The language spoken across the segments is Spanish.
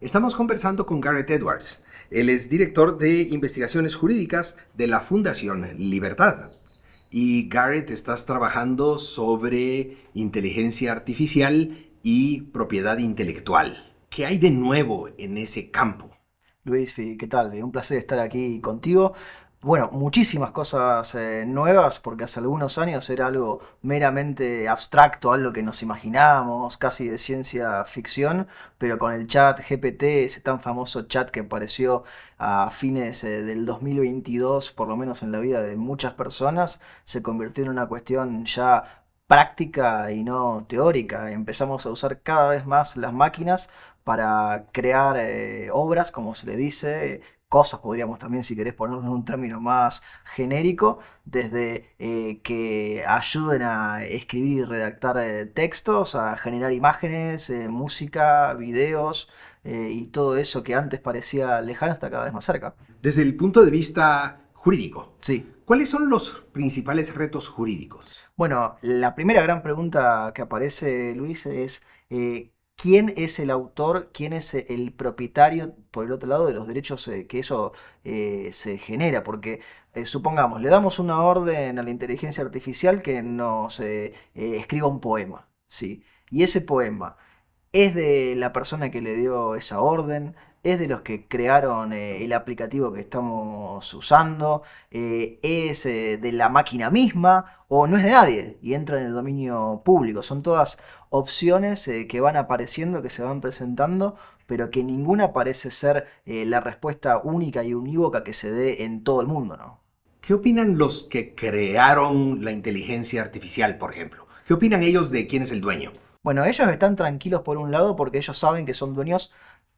Estamos conversando con Garrett Edwards. Él es director de investigaciones jurídicas de la Fundación Libertad. Y Garrett, estás trabajando sobre inteligencia artificial y propiedad intelectual. ¿Qué hay de nuevo en ese campo? Luis, ¿qué tal? Un placer estar aquí contigo bueno, muchísimas cosas eh, nuevas, porque hace algunos años era algo meramente abstracto, algo que nos imaginábamos, casi de ciencia ficción, pero con el chat GPT, ese tan famoso chat que apareció a fines eh, del 2022, por lo menos en la vida de muchas personas, se convirtió en una cuestión ya práctica y no teórica. Empezamos a usar cada vez más las máquinas para crear eh, obras, como se le dice, cosas, podríamos también, si querés ponernos en un término más genérico, desde eh, que ayuden a escribir y redactar eh, textos, a generar imágenes, eh, música, videos y todo eso que antes parecía lejano hasta cada vez más cerca. Desde el punto de vista jurídico. Sí. ¿Cuáles son los principales retos jurídicos? Bueno, la primera gran pregunta que aparece, Luis, es quién es el autor, quién es eh, el propietario, por el otro lado, de los derechos eh, que eso eh, se genera. Porque, supongamos, le damos una orden a la inteligencia artificial que nos escriba un poema, ¿sí? Y ese poema es de la persona que le dio esa orden, es de los que crearon eh, el aplicativo que estamos usando, eh, es eh, de la máquina misma o no es de nadie y entra en el dominio público. Son todas opciones que van apareciendo, que se van presentando, pero que ninguna parece ser la respuesta única y unívoca que se dé en todo el mundo. ¿Qué opinan los que crearon la inteligencia artificial, por ejemplo? ¿Qué opinan ellos de quién es el dueño? Bueno, ellos están tranquilos por un lado porque ellos saben que son dueños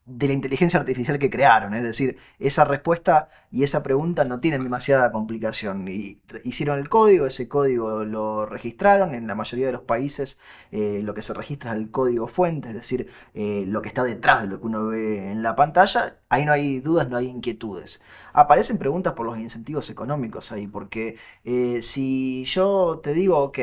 de la inteligencia artificial que crearon. Es decir, esa respuesta y esa pregunta no tienen demasiada complicación. Y hicieron el código, ese código lo registraron. En la mayoría de los países eh, lo que se registra es el código fuente, es decir, eh, lo que está detrás de lo que uno ve en la pantalla. Ahí no hay dudas, no hay inquietudes. Aparecen preguntas por los incentivos económicos ahí, porque eh, si yo te digo, ok,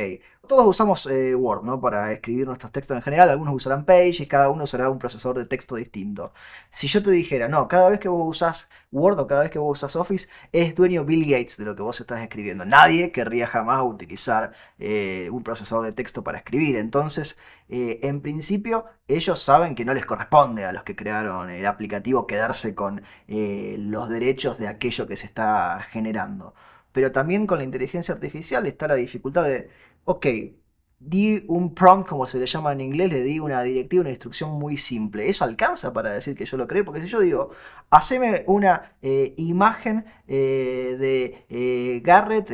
todos usamos eh, Word, ¿no? Para escribir nuestros textos en general, algunos usarán Pages, cada uno usará un procesador de texto distinto. Si yo te dijera, no, cada vez que vos usás Word o cada vez que vos usás Office, es dueño Bill Gates de lo que vos estás escribiendo. Nadie querría jamás utilizar eh, un procesador de texto para escribir. Entonces, eh, en principio, ellos saben que no les corresponde a los que crearon el aplicativo quedarse con los derechos de aquello que se está generando pero también con la inteligencia artificial está la dificultad de ok, di un prompt, como se le llama en inglés, le di una directiva, una instrucción muy simple. Eso alcanza para decir que yo lo creo, porque si yo digo, haceme una eh, imagen eh, de eh, Garrett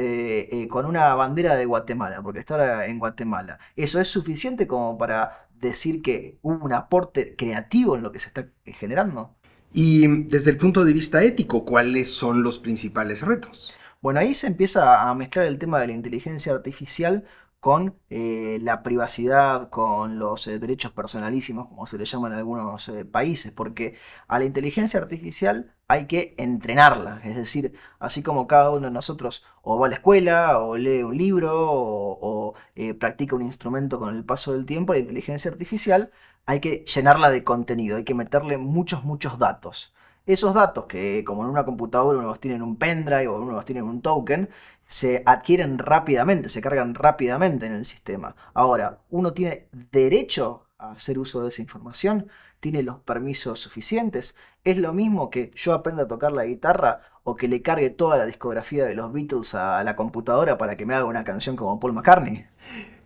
con una bandera de Guatemala, porque está ahora en Guatemala. Eso es suficiente como para decir que hubo un aporte creativo en lo que se está generando. Y desde el punto de vista ético, ¿cuáles son los principales retos? Bueno, ahí se empieza a mezclar el tema de la inteligencia artificial con eh, la privacidad, con los eh, derechos personalísimos, como se le llama en algunos eh, países, porque a la inteligencia artificial hay que entrenarla, es decir, así como cada uno de nosotros o va a la escuela, o lee un libro, o, o practica un instrumento con el paso del tiempo, la inteligencia artificial hay que llenarla de contenido, hay que meterle muchos, muchos datos esos datos que como en una computadora uno los tiene en un pendrive o uno los tiene en un token, se adquieren rápidamente, se cargan rápidamente en el sistema. Ahora, ¿uno tiene derecho a hacer uso de esa información? ¿Tiene los permisos suficientes? ¿Es lo mismo que yo aprenda a tocar la guitarra o que le cargue toda la discografía de los Beatles a la computadora para que me haga una canción como Paul McCartney?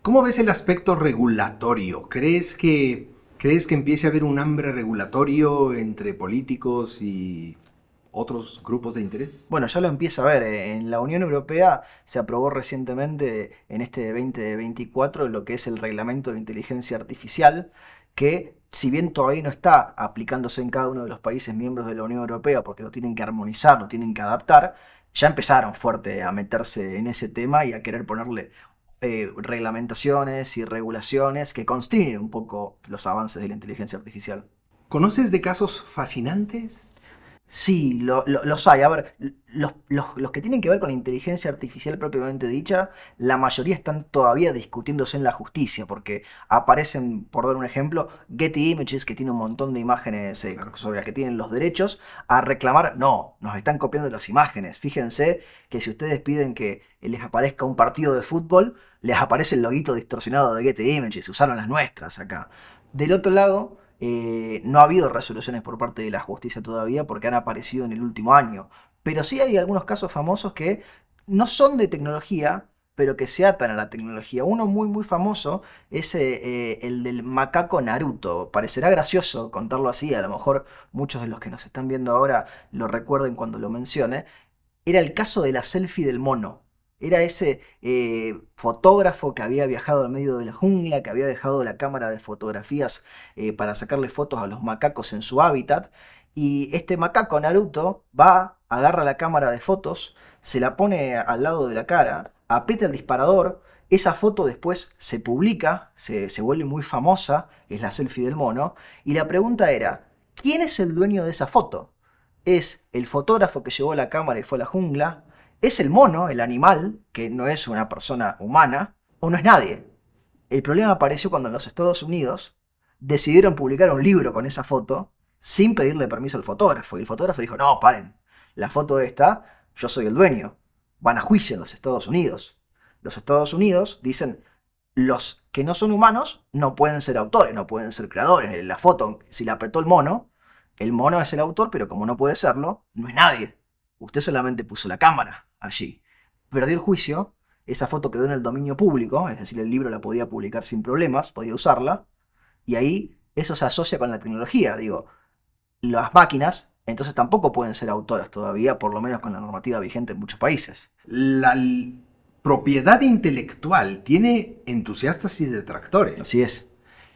¿Cómo ves el aspecto regulatorio? ¿Crees que ¿Crees que empiece a haber un hambre regulatorio entre políticos y otros grupos de interés? Bueno, ya lo empieza a ver. Eh, en la Unión Europea se aprobó recientemente, en este 2024, lo que es el Reglamento de Inteligencia Artificial, que si bien todavía no está aplicándose en cada uno de los países miembros de la Unión Europea, porque lo tienen que armonizar, lo tienen que adaptar, ya empezaron fuerte a meterse en ese tema y a querer ponerle eh, reglamentaciones y regulaciones que constriñen un poco los avances de la inteligencia artificial. ¿Conoces de casos fascinantes? Sí, los hay. A ver, los, que tienen que ver con la inteligencia artificial propiamente dicha, la mayoría están todavía discutiéndose en la justicia, porque aparecen, por dar un ejemplo, Getty Images, que tiene un montón de imágenes eh, sobre las que tienen los derechos, a reclamar, no, nos están copiando las imágenes. Fíjense que si ustedes piden que les aparezca un partido de fútbol, les aparece el loguito distorsionado de Getty Images, usaron las nuestras acá. Del otro lado, eh, no ha habido resoluciones por parte de la justicia todavía porque han aparecido en el último año. Pero sí hay algunos casos famosos que no son de tecnología, pero que se atan a la tecnología. Uno muy, muy famoso es eh, eh, el del macaco Naruto. Parecerá gracioso contarlo así, a lo mejor muchos de los que nos están viendo ahora lo recuerden cuando lo mencione. Era el caso de la selfie del mono. Era ese eh, fotógrafo que había viajado al medio de la jungla, que había dejado la cámara de fotografías eh, para sacarle fotos a los macacos en su hábitat. Y este macaco Naruto va, agarra la cámara de fotos, se la pone al lado de la cara, aprieta el disparador. Esa foto después se publica, se, se vuelve muy famosa, es la selfie del mono. Y la pregunta era, ¿quién es el dueño de esa foto? ¿Es el fotógrafo que llevó la cámara y fue a la jungla? ¿Es el mono, el animal, que no es una persona humana, o no es nadie? El problema apareció cuando los Estados Unidos decidieron publicar un libro con esa foto sin pedirle permiso al fotógrafo. Y el fotógrafo dijo, no, paren, la foto esta, yo soy el dueño. Van a juicio en los Estados Unidos. Los Estados Unidos dicen, los que no son humanos no pueden ser autores, no pueden ser creadores. La foto, si la apretó el mono, el mono es el autor, pero como no puede serlo, no es nadie. Usted solamente puso la cámara allí. Perdió el juicio, esa foto quedó en el dominio público, es decir, el libro la podía publicar sin problemas, podía usarla, y ahí eso se asocia con la tecnología, digo, las máquinas entonces tampoco pueden ser autoras todavía, por lo menos con la normativa vigente en muchos países. La propiedad intelectual tiene entusiastas y detractores. Así es.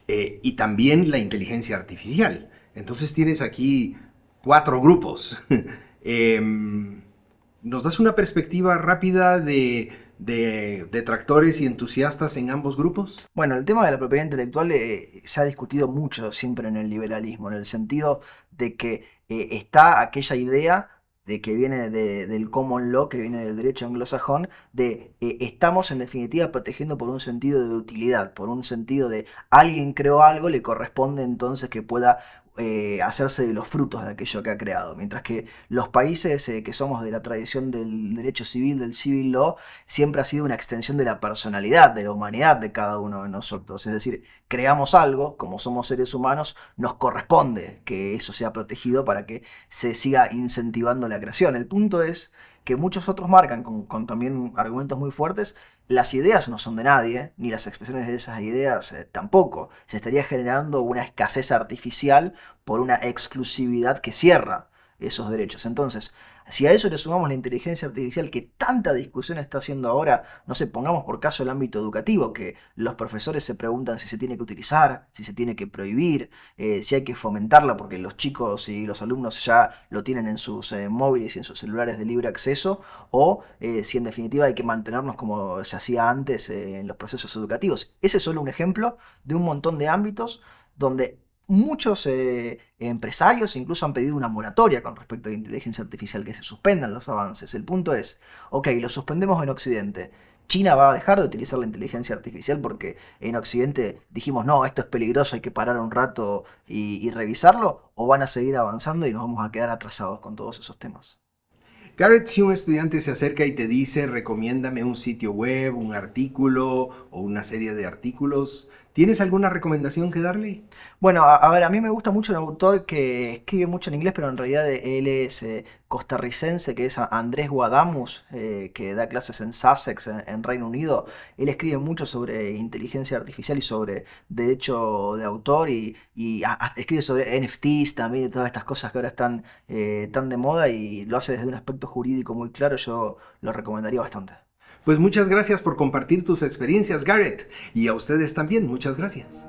Eh, y también la inteligencia artificial. Entonces tienes aquí cuatro grupos. eh, ¿Nos das una perspectiva rápida de detractores y entusiastas en ambos grupos? Bueno, el tema de la propiedad intelectual eh, se ha discutido mucho siempre en el liberalismo, en el sentido de que eh, está aquella idea de que viene del common law, que viene del derecho anglosajón, de eh, estamos en definitiva protegiendo por un sentido de utilidad, por un sentido de alguien creó algo, le corresponde entonces que pueda eh, hacerse de los frutos de aquello que ha creado, mientras que los países eh, que somos de la tradición del derecho civil, del civil law, siempre ha sido una extensión de la personalidad, de la humanidad de cada uno de nosotros. Es decir, creamos algo, como somos seres humanos, nos corresponde que eso sea protegido para que se siga incentivando la creación. El punto es que muchos otros marcan con también argumentos muy fuertes las ideas no son de nadie, ni las expresiones de esas ideas eh, tampoco. Se estaría generando una escasez artificial por una exclusividad que cierra esos derechos. Entonces, si a eso le sumamos la inteligencia artificial que tanta discusión está haciendo ahora, no sé, pongamos por caso el ámbito educativo, que los profesores se preguntan si se tiene que utilizar, si se tiene que prohibir, eh, si hay que fomentarla porque los chicos y los alumnos ya lo tienen en sus eh, móviles y en sus celulares de libre acceso, o eh, si en definitiva hay que mantenernos como se hacía antes en los procesos educativos. Ese es solo un ejemplo de un montón de ámbitos donde Muchos eh, empresarios incluso han pedido una moratoria con respecto a la inteligencia artificial, que se suspendan los avances. El punto es, ok, lo suspendemos en Occidente. China va a dejar de utilizar la inteligencia artificial porque en Occidente dijimos, no, esto es peligroso, hay que parar un rato y, y revisarlo, o van a seguir avanzando y nos vamos a quedar atrasados con todos esos temas. Garrett, si un estudiante se acerca y te dice, recomiéndame un sitio web, un artículo o una serie de artículos, ¿Tienes alguna recomendación que darle? Bueno, a, ver, a mí me gusta mucho el autor que escribe mucho en inglés, pero en realidad él es eh, costarricense, que es Andrés Guadamus, eh, que da clases en Sussex, en, Reino Unido. Él escribe mucho sobre inteligencia artificial y sobre derecho de autor y, escribe sobre NFTs también y todas estas cosas que ahora están eh, tan de moda y lo hace desde un aspecto jurídico muy claro. Yo lo recomendaría bastante. Pues muchas gracias por compartir tus experiencias, Garrett. Y a ustedes también, muchas gracias.